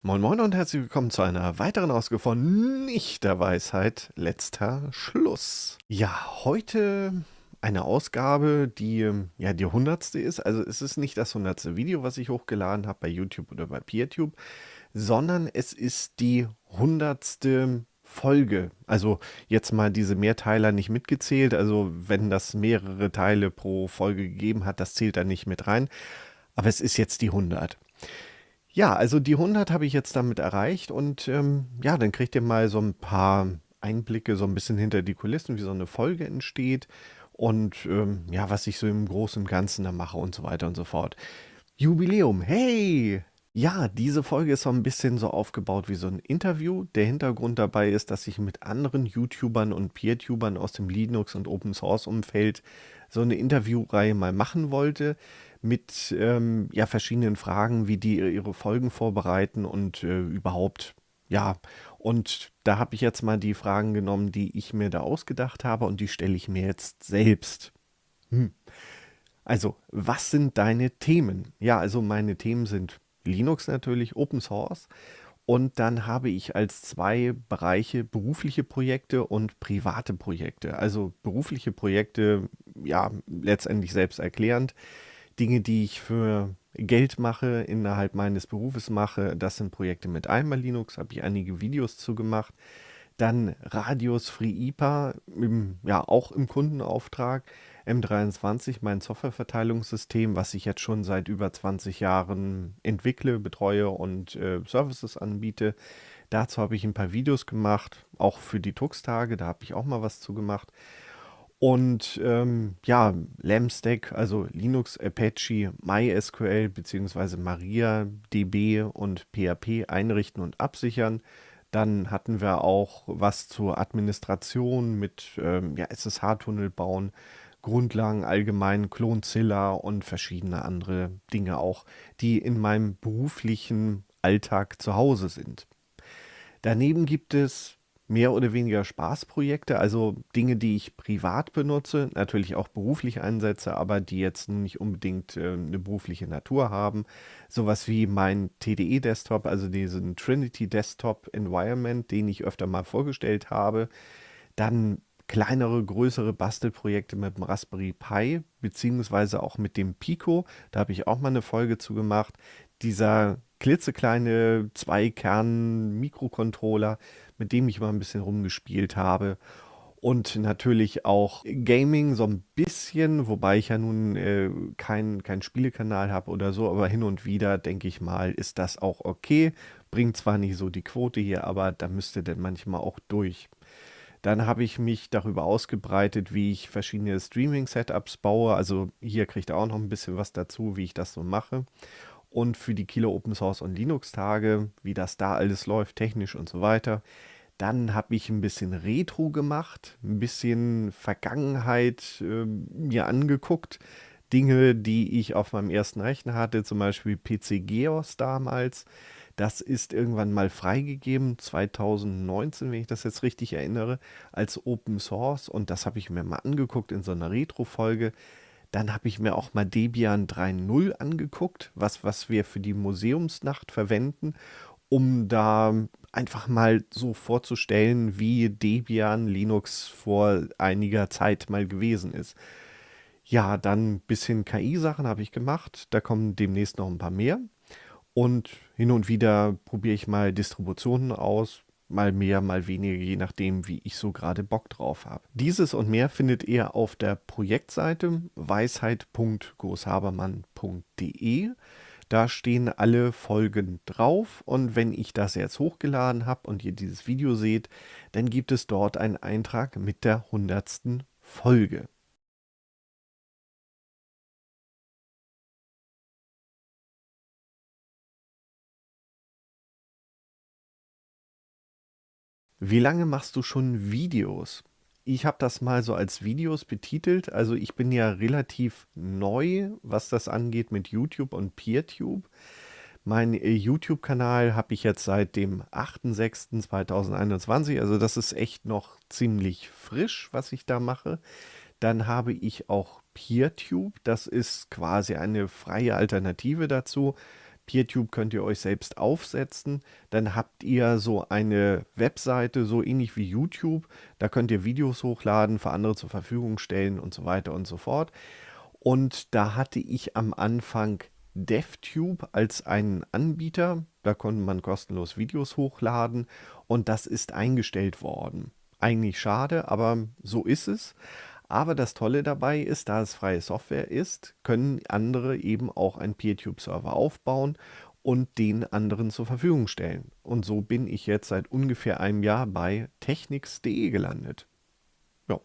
Moin Moin und herzlich willkommen zu einer weiteren Ausgabe von Nicht der Weisheit, letzter Schluss. Ja, heute eine Ausgabe, die ähm, ja die hundertste ist. Also es ist nicht das hundertste Video, was ich hochgeladen habe bei YouTube oder bei PeerTube, sondern es ist die hundertste Folge. Also jetzt mal diese Mehrteiler nicht mitgezählt. Also wenn das mehrere Teile pro Folge gegeben hat, das zählt dann nicht mit rein. Aber es ist jetzt die 100. Ja, also die 100 habe ich jetzt damit erreicht und ähm, ja, dann kriegt ihr mal so ein paar Einblicke, so ein bisschen hinter die Kulissen, wie so eine Folge entsteht und ähm, ja, was ich so im Großen und Ganzen da mache und so weiter und so fort. Jubiläum, hey! Ja, diese Folge ist so ein bisschen so aufgebaut wie so ein Interview. Der Hintergrund dabei ist, dass ich mit anderen YouTubern und Peertubern aus dem Linux- und Open-Source-Umfeld so eine Interviewreihe mal machen wollte mit ähm, ja, verschiedenen Fragen, wie die ihre Folgen vorbereiten und äh, überhaupt, ja. Und da habe ich jetzt mal die Fragen genommen, die ich mir da ausgedacht habe und die stelle ich mir jetzt selbst. Hm. Also, was sind deine Themen? Ja, also meine Themen sind Linux natürlich, Open Source. Und dann habe ich als zwei Bereiche berufliche Projekte und private Projekte. Also berufliche Projekte, ja, letztendlich selbsterklärend. Dinge, die ich für Geld mache, innerhalb meines Berufes mache. Das sind Projekte mit einmal Linux, habe ich einige Videos zugemacht. Dann Radius Free IPA, im, ja, auch im Kundenauftrag. M23, mein Softwareverteilungssystem, was ich jetzt schon seit über 20 Jahren entwickle, betreue und äh, Services anbiete. Dazu habe ich ein paar Videos gemacht, auch für die Tux-Tage, da habe ich auch mal was zugemacht. gemacht. Und ähm, ja, LAMP-Stack, also Linux, Apache, MySQL bzw. MariaDB und PHP einrichten und absichern. Dann hatten wir auch was zur Administration mit ähm, ja, SSH-Tunnel bauen, Grundlagen allgemein, Clonzilla und verschiedene andere Dinge auch, die in meinem beruflichen Alltag zu Hause sind. Daneben gibt es mehr oder weniger Spaßprojekte, also Dinge, die ich privat benutze, natürlich auch beruflich einsetze, aber die jetzt nicht unbedingt äh, eine berufliche Natur haben. Sowas wie mein TDE-Desktop, also diesen Trinity Desktop Environment, den ich öfter mal vorgestellt habe. Dann kleinere, größere Bastelprojekte mit dem Raspberry Pi, beziehungsweise auch mit dem Pico. Da habe ich auch mal eine Folge zu gemacht. Dieser klitzekleine zweikern mikrocontroller mit dem ich mal ein bisschen rumgespielt habe. Und natürlich auch Gaming so ein bisschen, wobei ich ja nun äh, keinen kein Spielekanal habe oder so, aber hin und wieder denke ich mal, ist das auch okay. Bringt zwar nicht so die Quote hier, aber da müsste denn manchmal auch durch. Dann habe ich mich darüber ausgebreitet, wie ich verschiedene Streaming-Setups baue. Also hier kriegt ihr auch noch ein bisschen was dazu, wie ich das so mache und für die Kilo Open Source und Linux Tage, wie das da alles läuft, technisch und so weiter. Dann habe ich ein bisschen Retro gemacht, ein bisschen Vergangenheit äh, mir angeguckt. Dinge, die ich auf meinem ersten Rechner hatte, zum Beispiel PC Geos damals. Das ist irgendwann mal freigegeben, 2019, wenn ich das jetzt richtig erinnere, als Open Source. Und das habe ich mir mal angeguckt in so einer Retro-Folge. Dann habe ich mir auch mal Debian 3.0 angeguckt, was, was wir für die Museumsnacht verwenden, um da einfach mal so vorzustellen, wie Debian Linux vor einiger Zeit mal gewesen ist. Ja, dann ein bisschen KI-Sachen habe ich gemacht. Da kommen demnächst noch ein paar mehr. Und hin und wieder probiere ich mal Distributionen aus, mal mehr, mal weniger, je nachdem, wie ich so gerade Bock drauf habe. Dieses und mehr findet ihr auf der Projektseite weisheit.großhabermann.de. Da stehen alle Folgen drauf und wenn ich das jetzt hochgeladen habe und ihr dieses Video seht, dann gibt es dort einen Eintrag mit der hundertsten Folge. Wie lange machst du schon Videos? Ich habe das mal so als Videos betitelt. Also ich bin ja relativ neu, was das angeht mit YouTube und PeerTube. Mein äh, YouTube-Kanal habe ich jetzt seit dem 8.6.2021. Also das ist echt noch ziemlich frisch, was ich da mache. Dann habe ich auch PeerTube. Das ist quasi eine freie Alternative dazu. PeerTube könnt ihr euch selbst aufsetzen. Dann habt ihr so eine Webseite, so ähnlich wie YouTube. Da könnt ihr Videos hochladen, für andere zur Verfügung stellen und so weiter und so fort. Und da hatte ich am Anfang DevTube als einen Anbieter. Da konnte man kostenlos Videos hochladen und das ist eingestellt worden. Eigentlich schade, aber so ist es. Aber das Tolle dabei ist, da es freie Software ist, können andere eben auch einen PeerTube-Server aufbauen und den anderen zur Verfügung stellen. Und so bin ich jetzt seit ungefähr einem Jahr bei technics.de gelandet. Ja.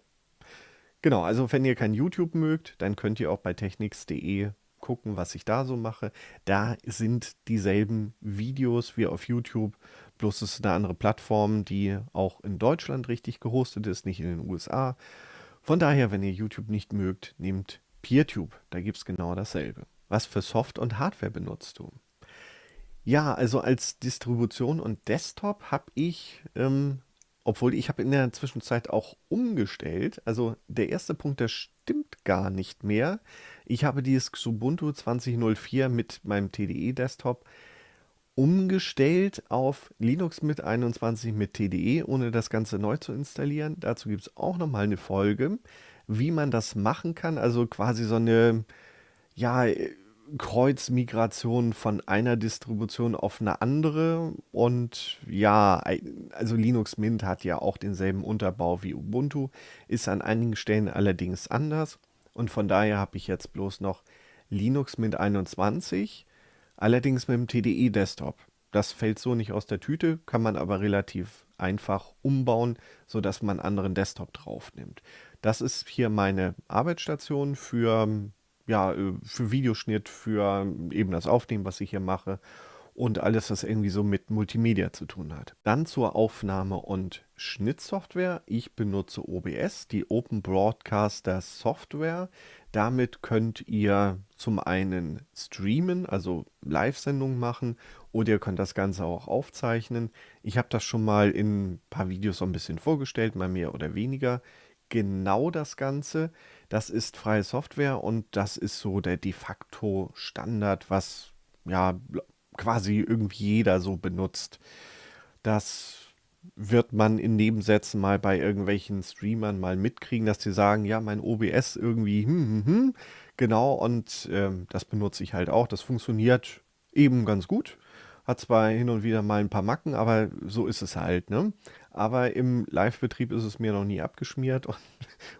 Genau, also wenn ihr kein YouTube mögt, dann könnt ihr auch bei technics.de gucken, was ich da so mache. Da sind dieselben Videos wie auf YouTube, bloß es ist eine andere Plattform, die auch in Deutschland richtig gehostet ist, nicht in den USA. Von daher, wenn ihr YouTube nicht mögt, nehmt PeerTube. Da gibt es genau dasselbe. Was für Soft- und Hardware benutzt du? Ja, also als Distribution und Desktop habe ich, ähm, obwohl ich habe in der Zwischenzeit auch umgestellt, also der erste Punkt, der stimmt gar nicht mehr. Ich habe dieses Xubuntu 2004 mit meinem TDE-Desktop umgestellt auf Linux mit 21 mit TDE, ohne das Ganze neu zu installieren. Dazu gibt es auch nochmal eine Folge, wie man das machen kann. Also quasi so eine, ja, Kreuzmigration von einer Distribution auf eine andere. Und ja, also Linux Mint hat ja auch denselben Unterbau wie Ubuntu, ist an einigen Stellen allerdings anders. Und von daher habe ich jetzt bloß noch Linux Mint 21 allerdings mit dem TDI Desktop. Das fällt so nicht aus der Tüte, kann man aber relativ einfach umbauen, sodass man einen anderen Desktop draufnimmt. Das ist hier meine Arbeitsstation für, ja, für Videoschnitt, für eben das Aufnehmen, was ich hier mache und alles, was irgendwie so mit Multimedia zu tun hat. Dann zur Aufnahme und Schnittsoftware. Ich benutze OBS, die Open Broadcaster Software. Damit könnt ihr zum einen streamen, also Live-Sendungen machen oder ihr könnt das Ganze auch aufzeichnen. Ich habe das schon mal in ein paar Videos so ein bisschen vorgestellt, mal mehr oder weniger. Genau das Ganze, das ist freie Software und das ist so der de facto Standard, was ja quasi irgendwie jeder so benutzt. Das wird man in Nebensätzen mal bei irgendwelchen Streamern mal mitkriegen, dass die sagen, ja, mein OBS irgendwie, hm, hm, hm, genau, und ähm, das benutze ich halt auch. Das funktioniert eben ganz gut. Hat zwar hin und wieder mal ein paar Macken, aber so ist es halt. Ne? Aber im Live-Betrieb ist es mir noch nie abgeschmiert und,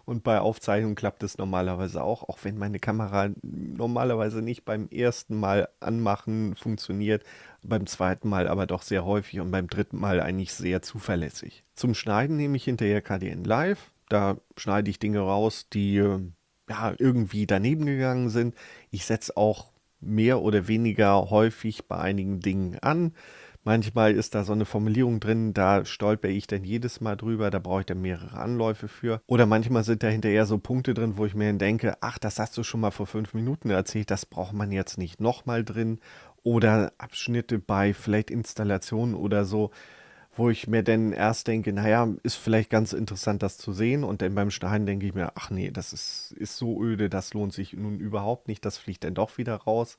und bei Aufzeichnungen klappt es normalerweise auch, auch wenn meine Kamera normalerweise nicht beim ersten Mal anmachen funktioniert, beim zweiten Mal aber doch sehr häufig und beim dritten Mal eigentlich sehr zuverlässig. Zum Schneiden nehme ich hinterher KDN Live, da schneide ich Dinge raus, die äh, ja, irgendwie daneben gegangen sind. Ich setze auch mehr oder weniger häufig bei einigen Dingen an. Manchmal ist da so eine Formulierung drin, da stolper ich dann jedes Mal drüber, da brauche ich dann mehrere Anläufe für. Oder manchmal sind da hinterher so Punkte drin, wo ich mir dann denke, ach, das hast du schon mal vor fünf Minuten erzählt, das braucht man jetzt nicht nochmal drin. Oder Abschnitte bei vielleicht Installationen oder so, wo ich mir dann erst denke, naja, ist vielleicht ganz interessant, das zu sehen. Und dann beim Stein denke ich mir, ach nee, das ist, ist so öde, das lohnt sich nun überhaupt nicht, das fliegt dann doch wieder raus.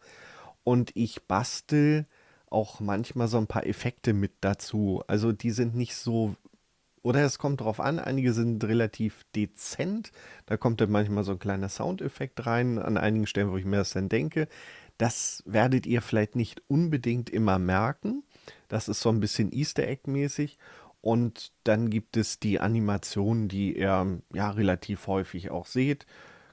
Und ich bastel auch manchmal so ein paar Effekte mit dazu. Also die sind nicht so, oder es kommt drauf an, einige sind relativ dezent. Da kommt dann manchmal so ein kleiner Soundeffekt rein, an einigen Stellen, wo ich mir das dann denke. Das werdet ihr vielleicht nicht unbedingt immer merken. Das ist so ein bisschen Easter Egg-mäßig. Und dann gibt es die Animationen, die ihr ja relativ häufig auch seht.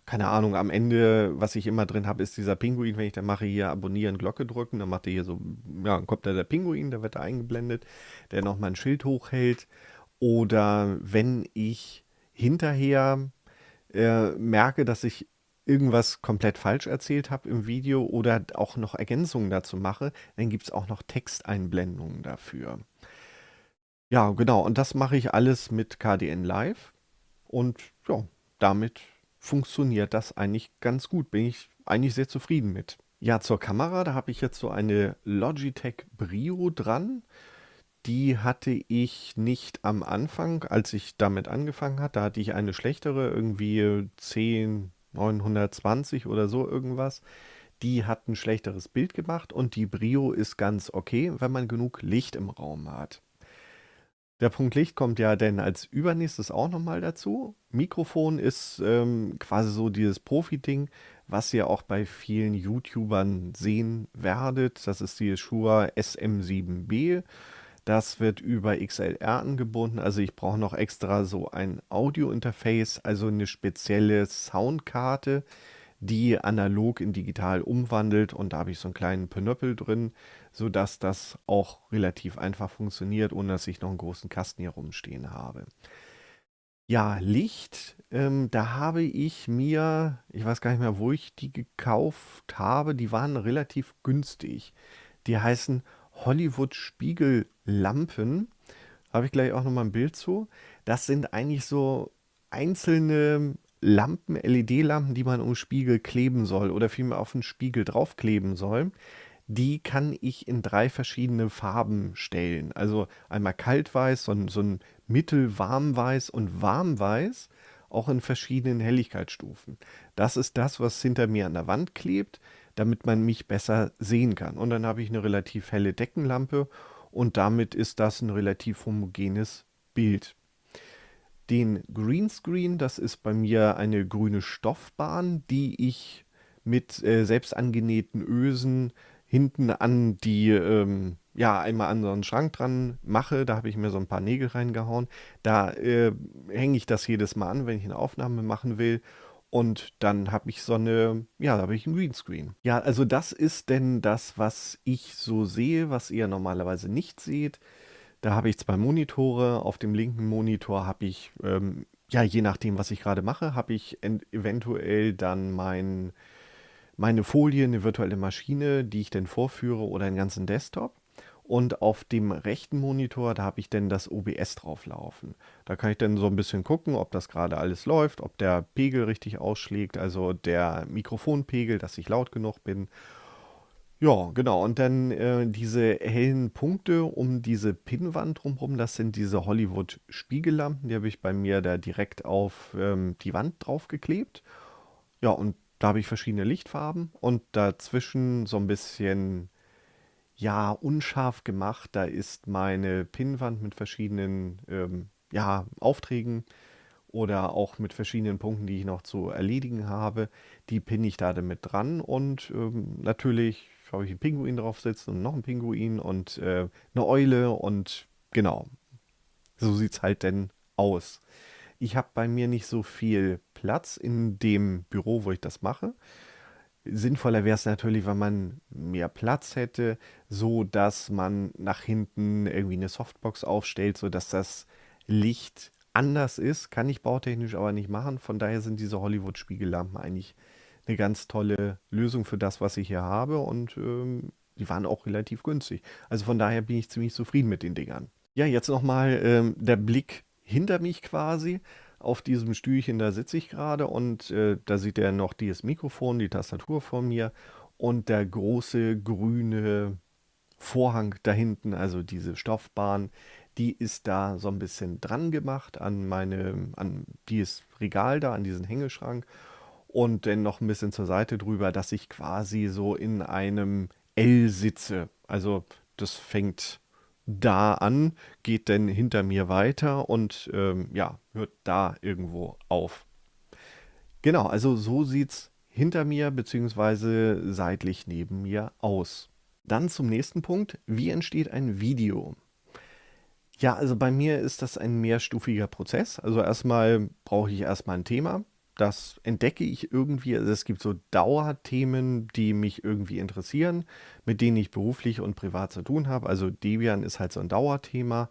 Keine Ahnung, am Ende, was ich immer drin habe, ist dieser Pinguin. Wenn ich dann mache, hier abonnieren, Glocke drücken, dann macht er hier so, ja, dann kommt da der Pinguin, der wird da eingeblendet, der nochmal ein Schild hochhält. Oder wenn ich hinterher äh, merke, dass ich irgendwas komplett falsch erzählt habe im Video oder auch noch Ergänzungen dazu mache, dann gibt es auch noch Texteinblendungen dafür. Ja, genau. Und das mache ich alles mit KDN Live. Und ja, damit funktioniert das eigentlich ganz gut. Bin ich eigentlich sehr zufrieden mit. Ja, zur Kamera, da habe ich jetzt so eine Logitech Brio dran. Die hatte ich nicht am Anfang, als ich damit angefangen hatte. Da hatte ich eine schlechtere, irgendwie 10, 920 oder so irgendwas. Die hat ein schlechteres Bild gemacht und die Brio ist ganz okay, wenn man genug Licht im Raum hat. Der Punkt Licht kommt ja dann als übernächstes auch nochmal dazu. Mikrofon ist ähm, quasi so dieses Profi-Ding, was ihr auch bei vielen YouTubern sehen werdet. Das ist die Shure SM7B. Das wird über XLR angebunden. Also ich brauche noch extra so ein Audio-Interface, also eine spezielle Soundkarte, die analog in digital umwandelt. Und da habe ich so einen kleinen Pönöppel drin, sodass das auch relativ einfach funktioniert, ohne dass ich noch einen großen Kasten hier rumstehen habe. Ja, Licht, ähm, da habe ich mir, ich weiß gar nicht mehr, wo ich die gekauft habe, die waren relativ günstig. Die heißen Hollywood-Spiegellampen. Habe ich gleich auch nochmal ein Bild zu. Das sind eigentlich so einzelne Lampen, LED-Lampen, die man um Spiegel kleben soll oder vielmehr auf den Spiegel draufkleben soll. Die kann ich in drei verschiedene Farben stellen. Also einmal kaltweiß, so ein, so ein mittelwarmweiß und warmweiß, auch in verschiedenen Helligkeitsstufen. Das ist das, was hinter mir an der Wand klebt damit man mich besser sehen kann. Und dann habe ich eine relativ helle Deckenlampe und damit ist das ein relativ homogenes Bild. Den Greenscreen, das ist bei mir eine grüne Stoffbahn, die ich mit äh, selbst angenähten Ösen hinten an die, ähm, ja, einmal an so einen Schrank dran mache. Da habe ich mir so ein paar Nägel reingehauen. Da äh, hänge ich das jedes Mal an, wenn ich eine Aufnahme machen will. Und dann habe ich so eine, ja, da habe ich einen Greenscreen. Ja, also das ist denn das, was ich so sehe, was ihr normalerweise nicht seht. Da habe ich zwei Monitore. Auf dem linken Monitor habe ich, ähm, ja, je nachdem, was ich gerade mache, habe ich eventuell dann mein, meine Folie, eine virtuelle Maschine, die ich dann vorführe oder einen ganzen Desktop. Und auf dem rechten Monitor, da habe ich dann das OBS drauflaufen. Da kann ich dann so ein bisschen gucken, ob das gerade alles läuft, ob der Pegel richtig ausschlägt, also der Mikrofonpegel, dass ich laut genug bin. Ja, genau. Und dann äh, diese hellen Punkte um diese Pinnwand drumherum, das sind diese Hollywood-Spiegellampen. Die habe ich bei mir da direkt auf ähm, die Wand draufgeklebt. Ja, und da habe ich verschiedene Lichtfarben und dazwischen so ein bisschen ja unscharf gemacht. Da ist meine Pinnwand mit verschiedenen ähm, ja, Aufträgen oder auch mit verschiedenen Punkten, die ich noch zu erledigen habe, die pinne ich da damit dran und ähm, natürlich habe ich einen Pinguin drauf sitzen und noch einen Pinguin und äh, eine Eule und genau. So sieht es halt denn aus. Ich habe bei mir nicht so viel Platz in dem Büro, wo ich das mache. Sinnvoller wäre es natürlich, wenn man mehr Platz hätte, so dass man nach hinten irgendwie eine Softbox aufstellt, so dass das Licht anders ist. Kann ich bautechnisch aber nicht machen. Von daher sind diese Hollywood-Spiegellampen eigentlich eine ganz tolle Lösung für das, was ich hier habe. Und ähm, die waren auch relativ günstig. Also von daher bin ich ziemlich zufrieden mit den Dingern. Ja, jetzt nochmal ähm, der Blick hinter mich quasi auf diesem Stühlchen, da sitze ich gerade und äh, da sieht er noch dieses Mikrofon, die Tastatur vor mir und der große grüne Vorhang da hinten, also diese Stoffbahn, die ist da so ein bisschen dran gemacht an meine, an dieses Regal da, an diesen Hängeschrank und dann noch ein bisschen zur Seite drüber, dass ich quasi so in einem L sitze. Also das fängt da an, geht denn hinter mir weiter und ähm, ja, hört da irgendwo auf. Genau, also so sieht's hinter mir bzw. seitlich neben mir aus. Dann zum nächsten Punkt, wie entsteht ein Video? Ja, also bei mir ist das ein mehrstufiger Prozess. Also erstmal brauche ich erstmal ein Thema, das entdecke ich irgendwie. Also es gibt so Dauerthemen, die mich irgendwie interessieren, mit denen ich beruflich und privat zu tun habe. Also Debian ist halt so ein Dauerthema.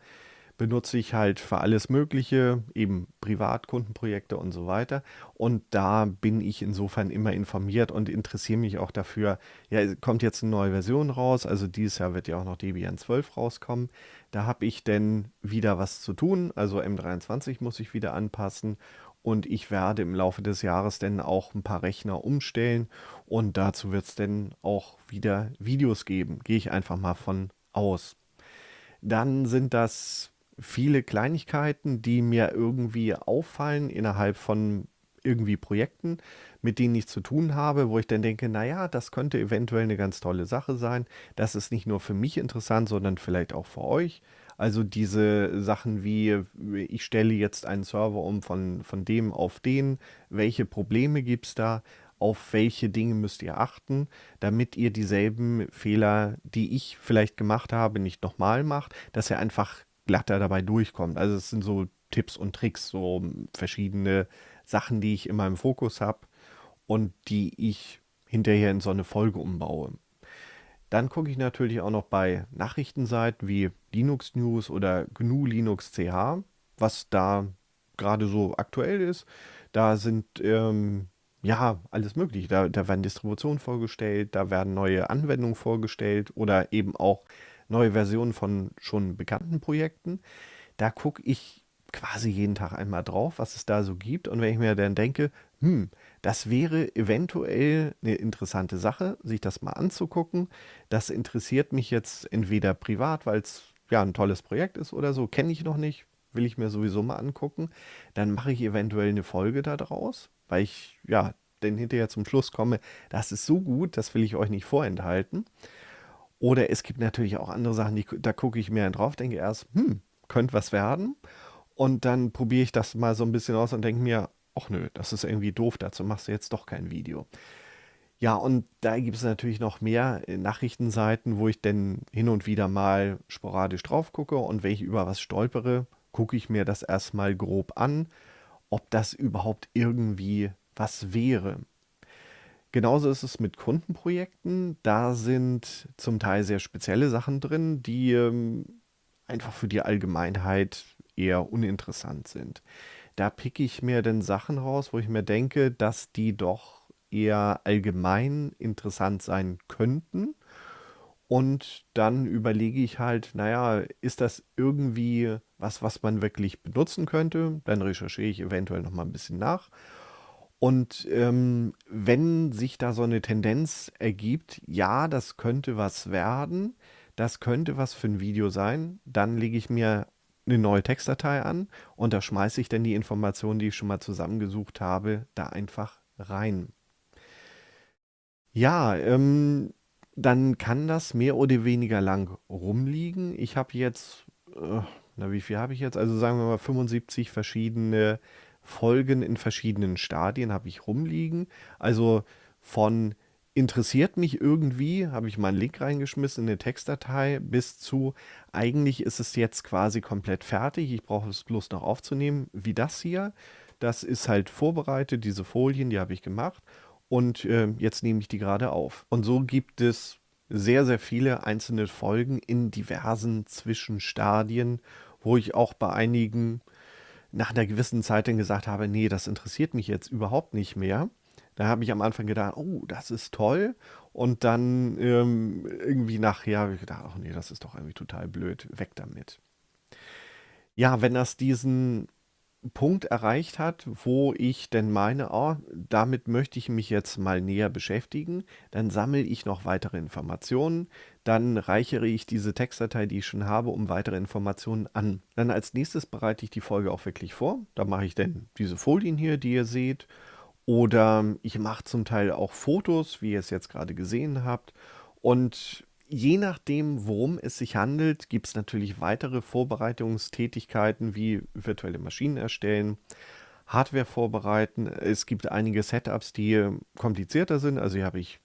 Benutze ich halt für alles Mögliche, eben Privatkundenprojekte und so weiter. Und da bin ich insofern immer informiert und interessiere mich auch dafür. Ja, kommt jetzt eine neue Version raus. Also dieses Jahr wird ja auch noch Debian 12 rauskommen. Da habe ich denn wieder was zu tun. Also M23 muss ich wieder anpassen und ich werde im Laufe des Jahres dann auch ein paar Rechner umstellen und dazu wird es dann auch wieder Videos geben. Gehe ich einfach mal von aus. Dann sind das viele Kleinigkeiten, die mir irgendwie auffallen innerhalb von irgendwie Projekten, mit denen ich zu tun habe, wo ich dann denke, naja, das könnte eventuell eine ganz tolle Sache sein. Das ist nicht nur für mich interessant, sondern vielleicht auch für euch. Also diese Sachen wie, ich stelle jetzt einen Server um von, von dem auf den, welche Probleme gibt es da, auf welche Dinge müsst ihr achten, damit ihr dieselben Fehler, die ich vielleicht gemacht habe, nicht nochmal macht, dass ihr einfach glatter dabei durchkommt. Also es sind so Tipps und Tricks, so verschiedene Sachen, die ich immer im Fokus habe und die ich hinterher in so eine Folge umbaue. Dann gucke ich natürlich auch noch bei Nachrichtenseiten wie Linux News oder GNU Linux CH, was da gerade so aktuell ist. Da sind ähm, ja alles möglich. Da, da werden Distributionen vorgestellt, da werden neue Anwendungen vorgestellt oder eben auch neue Versionen von schon bekannten Projekten. Da gucke ich quasi jeden Tag einmal drauf, was es da so gibt. Und wenn ich mir dann denke, hm, das wäre eventuell eine interessante Sache, sich das mal anzugucken. Das interessiert mich jetzt entweder privat, weil es ja ein tolles Projekt ist oder so, kenne ich noch nicht, will ich mir sowieso mal angucken. Dann mache ich eventuell eine Folge daraus, weil ich ja dann hinterher zum Schluss komme, das ist so gut, das will ich euch nicht vorenthalten. Oder es gibt natürlich auch andere Sachen, die, da gucke ich mir drauf, denke erst, hm, könnte was werden. Und dann probiere ich das mal so ein bisschen aus und denke mir, ach nö, das ist irgendwie doof, dazu machst du jetzt doch kein Video. Ja, und da gibt es natürlich noch mehr äh, Nachrichtenseiten, wo ich denn hin und wieder mal sporadisch drauf gucke und wenn ich über was stolpere, gucke ich mir das erstmal grob an, ob das überhaupt irgendwie was wäre. Genauso ist es mit Kundenprojekten. Da sind zum Teil sehr spezielle Sachen drin, die ähm, einfach für die Allgemeinheit eher uninteressant sind da picke ich mir dann Sachen raus, wo ich mir denke, dass die doch eher allgemein interessant sein könnten. Und dann überlege ich halt, naja, ist das irgendwie was, was man wirklich benutzen könnte? Dann recherchiere ich eventuell nochmal ein bisschen nach. Und ähm, wenn sich da so eine Tendenz ergibt, ja, das könnte was werden, das könnte was für ein Video sein, dann lege ich mir eine neue Textdatei an und da schmeiße ich dann die Informationen, die ich schon mal zusammengesucht habe, da einfach rein. Ja, ähm, dann kann das mehr oder weniger lang rumliegen. Ich habe jetzt, äh, na wie viel habe ich jetzt? Also sagen wir mal 75 verschiedene Folgen in verschiedenen Stadien habe ich rumliegen. Also von interessiert mich irgendwie, habe ich meinen Link reingeschmissen in eine Textdatei, bis zu, eigentlich ist es jetzt quasi komplett fertig, ich brauche es bloß noch aufzunehmen, wie das hier. Das ist halt vorbereitet, diese Folien, die habe ich gemacht und äh, jetzt nehme ich die gerade auf. Und so gibt es sehr, sehr viele einzelne Folgen in diversen Zwischenstadien, wo ich auch bei einigen nach einer gewissen Zeit dann gesagt habe, nee, das interessiert mich jetzt überhaupt nicht mehr. Da habe ich am Anfang gedacht, oh, das ist toll. Und dann ähm, irgendwie nachher habe ich gedacht, ach nee, das ist doch irgendwie total blöd, weg damit. Ja, wenn das diesen Punkt erreicht hat, wo ich denn meine, oh, damit möchte ich mich jetzt mal näher beschäftigen, dann sammle ich noch weitere Informationen, dann reichere ich diese Textdatei, die ich schon habe, um weitere Informationen an. Dann als nächstes bereite ich die Folge auch wirklich vor. Da mache ich dann diese Folien hier, die ihr seht oder ich mache zum Teil auch Fotos, wie ihr es jetzt gerade gesehen habt. Und je nachdem, worum es sich handelt, gibt es natürlich weitere Vorbereitungstätigkeiten wie virtuelle Maschinen erstellen, Hardware vorbereiten. Es gibt einige Setups, die komplizierter sind. Also hier habe ich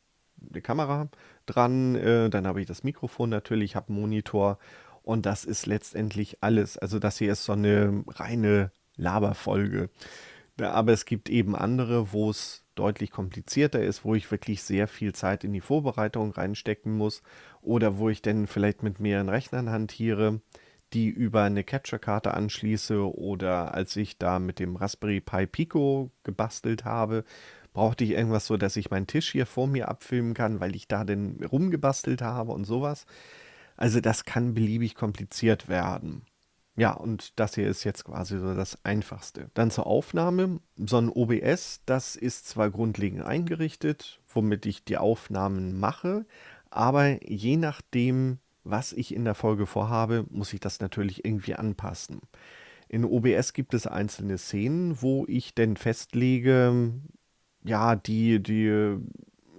eine Kamera dran, äh, dann habe ich das Mikrofon natürlich, habe einen Monitor und das ist letztendlich alles. Also das hier ist so eine reine Laberfolge. Aber es gibt eben andere, wo es deutlich komplizierter ist, wo ich wirklich sehr viel Zeit in die Vorbereitung reinstecken muss oder wo ich dann vielleicht mit mehreren Rechnern hantiere, die über eine Capture-Karte anschließe oder als ich da mit dem Raspberry Pi Pico gebastelt habe, brauchte ich irgendwas so, dass ich meinen Tisch hier vor mir abfilmen kann, weil ich da denn rumgebastelt habe und sowas. Also das kann beliebig kompliziert werden. Ja, und das hier ist jetzt quasi so das Einfachste. Dann zur Aufnahme. So ein OBS, das ist zwar grundlegend eingerichtet, womit ich die Aufnahmen mache, aber je nachdem, was ich in der Folge vorhabe, muss ich das natürlich irgendwie anpassen. In OBS gibt es einzelne Szenen, wo ich denn festlege, ja, die, die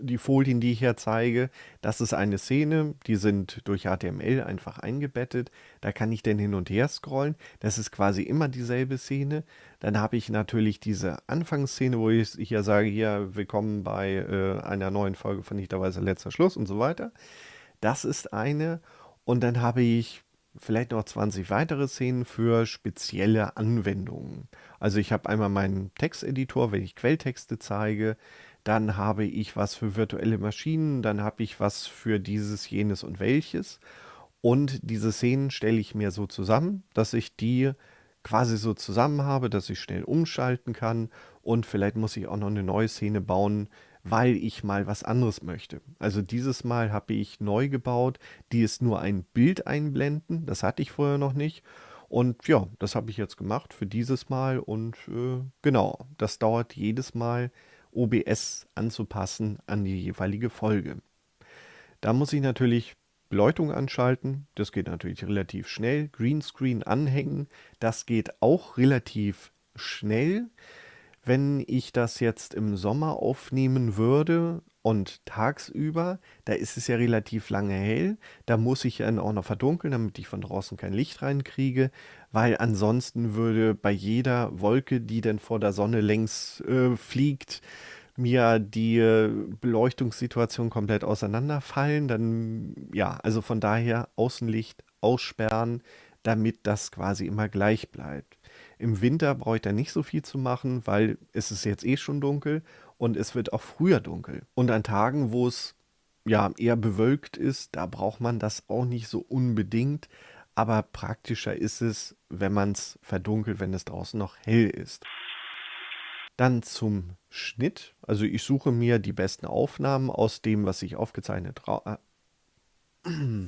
die Folien, die ich hier zeige, das ist eine Szene, die sind durch HTML einfach eingebettet. Da kann ich dann hin und her scrollen. Das ist quasi immer dieselbe Szene. Dann habe ich natürlich diese Anfangsszene, wo ich hier sage, hier, willkommen bei äh, einer neuen Folge von Nichterweise letzter Schluss und so weiter. Das ist eine. Und dann habe ich vielleicht noch 20 weitere Szenen für spezielle Anwendungen. Also ich habe einmal meinen Texteditor, wenn ich Quelltexte zeige dann habe ich was für virtuelle Maschinen, dann habe ich was für dieses, jenes und welches. Und diese Szenen stelle ich mir so zusammen, dass ich die quasi so zusammen habe, dass ich schnell umschalten kann und vielleicht muss ich auch noch eine neue Szene bauen, weil ich mal was anderes möchte. Also dieses Mal habe ich neu gebaut, die ist nur ein Bild einblenden, das hatte ich vorher noch nicht. Und ja, das habe ich jetzt gemacht für dieses Mal und äh, genau, das dauert jedes Mal OBS anzupassen an die jeweilige Folge. Da muss ich natürlich Beleuchtung anschalten, das geht natürlich relativ schnell, Greenscreen anhängen, das geht auch relativ schnell. Wenn ich das jetzt im Sommer aufnehmen würde und tagsüber, da ist es ja relativ lange hell, da muss ich dann auch noch verdunkeln, damit ich von draußen kein Licht reinkriege, weil ansonsten würde bei jeder Wolke, die denn vor der Sonne längs äh, fliegt, mir die äh, Beleuchtungssituation komplett auseinanderfallen. Dann, ja, also von daher Außenlicht aussperren, damit das quasi immer gleich bleibt. Im Winter brauche ich da nicht so viel zu machen, weil es ist jetzt eh schon dunkel und es wird auch früher dunkel. Und an Tagen, wo es ja eher bewölkt ist, da braucht man das auch nicht so unbedingt. Aber praktischer ist es, wenn man es verdunkelt, wenn es draußen noch hell ist. Dann zum Schnitt. Also ich suche mir die besten Aufnahmen aus dem, was ich aufgezeichnet habe. Äh,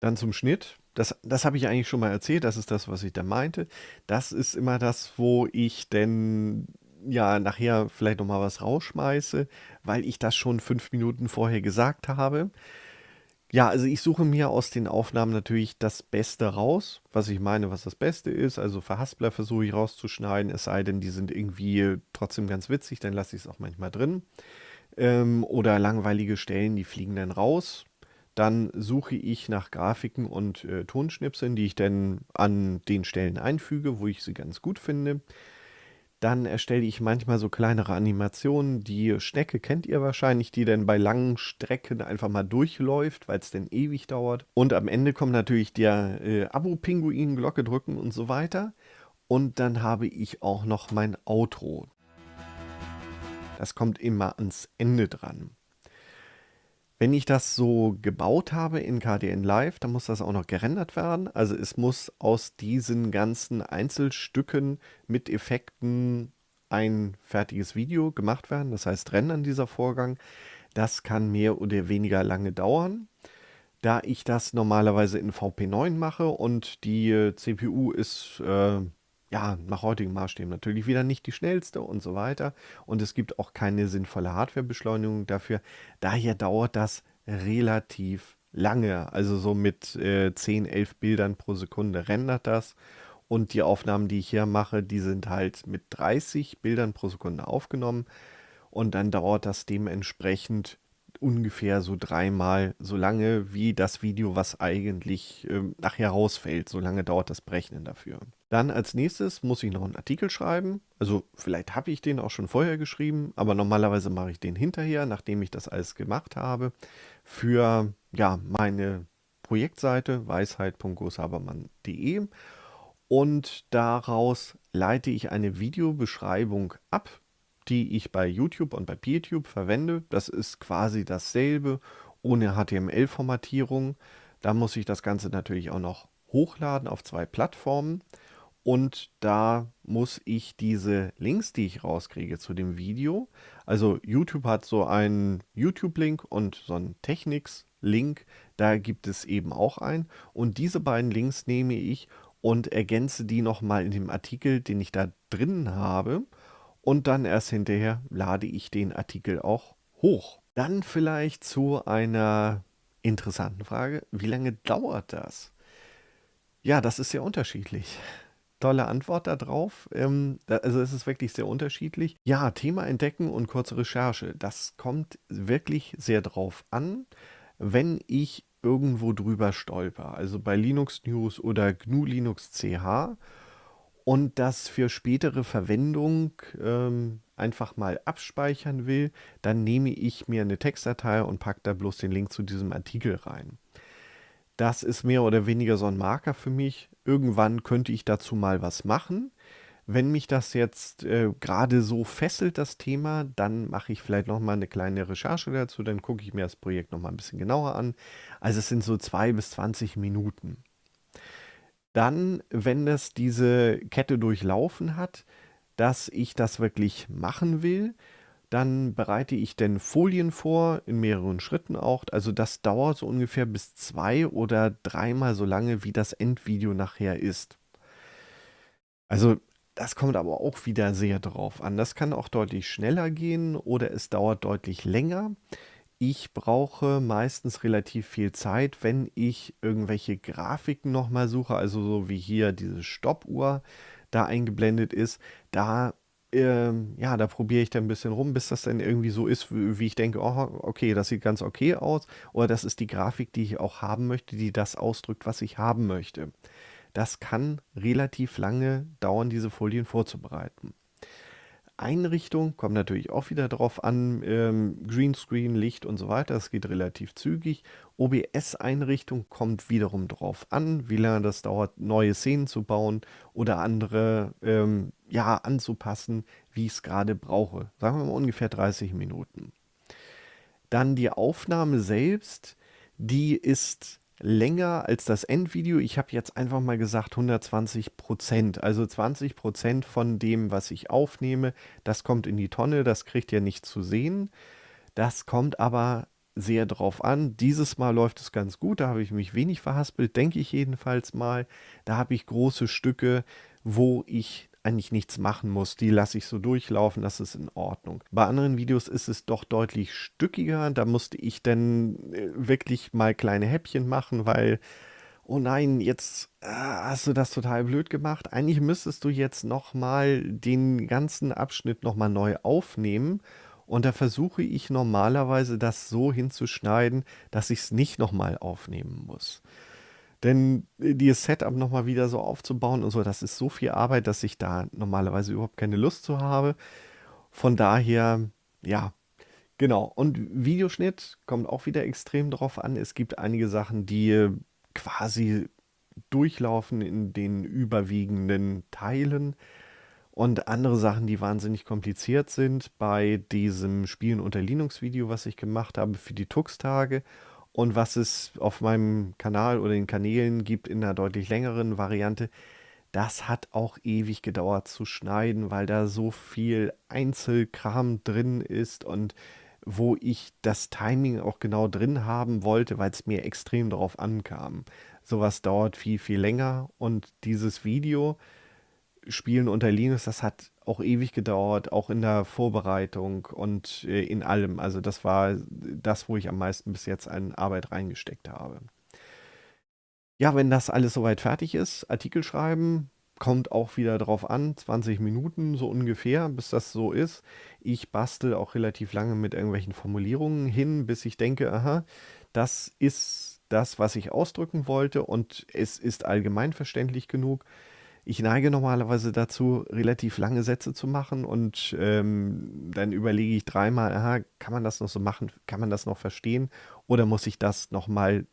Dann zum Schnitt. Das, das habe ich eigentlich schon mal erzählt. Das ist das, was ich da meinte. Das ist immer das, wo ich denn ja nachher vielleicht nochmal was rausschmeiße, weil ich das schon fünf Minuten vorher gesagt habe. Ja, also ich suche mir aus den Aufnahmen natürlich das Beste raus, was ich meine, was das Beste ist. Also Verhaspler versuche ich rauszuschneiden, es sei denn, die sind irgendwie trotzdem ganz witzig, dann lasse ich es auch manchmal drin. Ähm, oder langweilige Stellen, die fliegen dann raus. Dann suche ich nach Grafiken und äh, Tonschnipseln, die ich dann an den Stellen einfüge, wo ich sie ganz gut finde. Dann erstelle ich manchmal so kleinere Animationen. Die Schnecke kennt ihr wahrscheinlich, die dann bei langen Strecken einfach mal durchläuft, weil es dann ewig dauert. Und am Ende kommt natürlich der äh, Abo-Pinguin, Glocke drücken und so weiter. Und dann habe ich auch noch mein Outro. Das kommt immer ans Ende dran. Wenn ich das so gebaut habe in KDN Live, dann muss das auch noch gerendert werden. Also es muss aus diesen ganzen Einzelstücken mit Effekten ein fertiges Video gemacht werden. Das heißt, rendern dieser Vorgang. Das kann mehr oder weniger lange dauern. Da ich das normalerweise in VP9 mache und die CPU ist äh, ja, nach heutigen Maßstäben natürlich wieder nicht die schnellste und so weiter. Und es gibt auch keine sinnvolle Hardwarebeschleunigung dafür. Daher dauert das relativ lange. Also so mit äh, 10, 11 Bildern pro Sekunde rendert das. Und die Aufnahmen, die ich hier mache, die sind halt mit 30 Bildern pro Sekunde aufgenommen. Und dann dauert das dementsprechend ungefähr so dreimal so lange wie das Video, was eigentlich ähm, nachher rausfällt. So lange dauert das Berechnen dafür. Dann als nächstes muss ich noch einen Artikel schreiben. Also vielleicht habe ich den auch schon vorher geschrieben, aber normalerweise mache ich den hinterher, nachdem ich das alles gemacht habe, für ja, meine Projektseite weisheit.goshabermann.de und daraus leite ich eine Videobeschreibung ab, die ich bei YouTube und bei PeerTube verwende. Das ist quasi dasselbe, ohne HTML-Formatierung. Da muss ich das Ganze natürlich auch noch hochladen auf zwei Plattformen. Und da muss ich diese Links, die ich rauskriege zu dem Video, also YouTube hat so einen YouTube-Link und so einen Technics-Link, da gibt es eben auch einen. Und diese beiden Links nehme ich und ergänze die nochmal in dem Artikel, den ich da drin habe und dann erst hinterher lade ich den Artikel auch hoch. Dann vielleicht zu einer interessanten Frage, wie lange dauert das? Ja, das ist sehr unterschiedlich. Tolle Antwort darauf. Ähm, also es ist wirklich sehr unterschiedlich. Ja, Thema entdecken und kurze Recherche, das kommt wirklich sehr drauf an. Wenn ich irgendwo drüber stolper, also bei Linux News oder GNU Linux CH und das für spätere Verwendung ähm, einfach mal abspeichern will, dann nehme ich mir eine Textdatei und packe da bloß den Link zu diesem Artikel rein. Das ist mehr oder weniger so ein Marker für mich. Irgendwann könnte ich dazu mal was machen. Wenn mich das jetzt äh, gerade so fesselt, das Thema, dann mache ich vielleicht nochmal eine kleine Recherche dazu, dann gucke ich mir das Projekt nochmal ein bisschen genauer an. Also es sind so zwei bis 20 Minuten dann, wenn das diese Kette durchlaufen hat, dass ich das wirklich machen will, dann bereite ich denn Folien vor, in mehreren Schritten auch. Also das dauert so ungefähr bis zwei oder dreimal so lange, wie das Endvideo nachher ist. Also das kommt aber auch wieder sehr drauf an. Das kann auch deutlich schneller gehen oder es dauert deutlich länger. Ich brauche meistens relativ viel Zeit, wenn ich irgendwelche Grafiken nochmal suche, also so wie hier diese Stoppuhr da eingeblendet ist. Da, ähm, ja, da probiere ich dann ein bisschen rum, bis das dann irgendwie so ist, wie ich denke, oh, okay, das sieht ganz okay aus. Oder das ist die Grafik, die ich auch haben möchte, die das ausdrückt, was ich haben möchte. Das kann relativ lange dauern, diese Folien vorzubereiten. Einrichtung kommt natürlich auch wieder drauf an, ähm, Greenscreen, Licht und so weiter, das geht relativ zügig. OBS-Einrichtung kommt wiederum drauf an, wie lange das dauert, neue Szenen zu bauen oder andere ähm, ja, anzupassen, wie ich es gerade brauche. Sagen wir mal ungefähr 30 Minuten. Dann die Aufnahme selbst, die ist länger als das Endvideo. Ich habe jetzt einfach mal gesagt 120 Prozent. Also 20 Prozent von dem, was ich aufnehme, das kommt in die Tonne, das kriegt ihr nicht zu sehen. Das kommt aber sehr drauf an. Dieses Mal läuft es ganz gut, da habe ich mich wenig verhaspelt, denke ich jedenfalls mal. Da habe ich große Stücke, wo ich eigentlich nichts machen muss. Die lasse ich so durchlaufen, das ist in Ordnung. Bei anderen Videos ist es doch deutlich stückiger. Da musste ich dann äh, wirklich mal kleine Häppchen machen, weil oh nein, jetzt äh, hast du das total blöd gemacht. Eigentlich müsstest du jetzt nochmal den ganzen Abschnitt nochmal neu aufnehmen. Und da versuche ich normalerweise das so hinzuschneiden, dass ich es nicht nochmal aufnehmen muss. Denn äh, dieses Setup nochmal wieder so aufzubauen und so, das ist so viel Arbeit, dass ich da normalerweise überhaupt keine Lust zu habe. Von daher, ja, genau. Und Videoschnitt kommt auch wieder extrem drauf an. Es gibt einige Sachen, die quasi durchlaufen in den überwiegenden Teilen und andere Sachen, die wahnsinnig kompliziert sind bei diesem Spielen unter Linux Video, was ich gemacht habe für die Tux-Tage und was es auf meinem Kanal oder den Kanälen gibt in einer deutlich längeren Variante. Das hat auch ewig gedauert zu schneiden, weil da so viel Einzelkram drin ist und wo ich das Timing auch genau drin haben wollte, weil es mir extrem darauf ankam. Sowas dauert viel, viel länger und dieses Video, Spielen unter Linus, das hat auch ewig gedauert, auch in der Vorbereitung und äh, in allem. Also das war das, wo ich am meisten bis jetzt an Arbeit reingesteckt habe. Ja, wenn das alles soweit fertig ist, Artikel schreiben, kommt auch wieder drauf an, 20 Minuten so ungefähr, bis das so ist. Ich bastel auch relativ lange mit irgendwelchen Formulierungen hin, bis ich denke, aha, das ist das, was ich ausdrücken wollte und es ist allgemeinverständlich genug ich neige normalerweise dazu, relativ lange Sätze zu machen und ähm, dann überlege ich dreimal, aha, kann man das noch so machen, kann man das noch verstehen oder muss ich das nochmal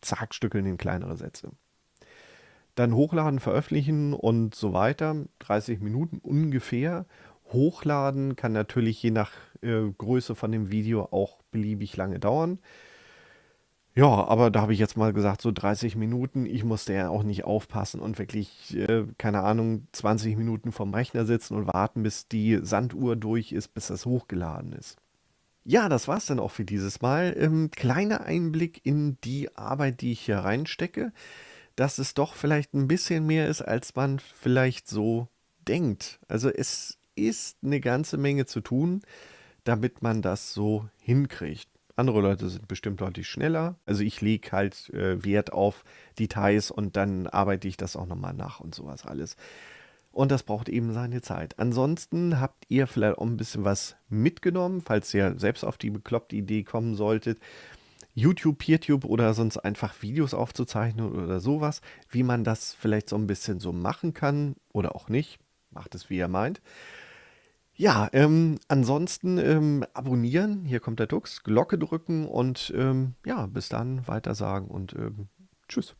zackstückeln in kleinere Sätze. Dann hochladen, veröffentlichen und so weiter, 30 Minuten ungefähr. Hochladen kann natürlich je nach äh, Größe von dem Video auch beliebig lange dauern. Ja, aber da habe ich jetzt mal gesagt, so 30 Minuten. Ich musste ja auch nicht aufpassen und wirklich, äh, keine Ahnung, 20 Minuten vorm Rechner sitzen und warten, bis die Sanduhr durch ist, bis das hochgeladen ist. Ja, das war's dann auch für dieses Mal. Ähm, kleiner Einblick in die Arbeit, die ich hier reinstecke, dass es doch vielleicht ein bisschen mehr ist, als man vielleicht so denkt. Also es ist eine ganze Menge zu tun, damit man das so hinkriegt. Andere Leute sind bestimmt deutlich schneller. Also ich lege halt äh, Wert auf Details und dann arbeite ich das auch nochmal nach und sowas alles. Und das braucht eben seine Zeit. Ansonsten habt ihr vielleicht auch ein bisschen was mitgenommen, falls ihr selbst auf die bekloppte Idee kommen solltet. YouTube, PeerTube oder sonst einfach Videos aufzuzeichnen oder sowas, wie man das vielleicht so ein bisschen so machen kann oder auch nicht. Macht es, wie ihr meint. Ja, ähm, ansonsten ähm, abonnieren, hier kommt der Dux, Glocke drücken und ähm, ja, bis dann weitersagen und ähm, tschüss.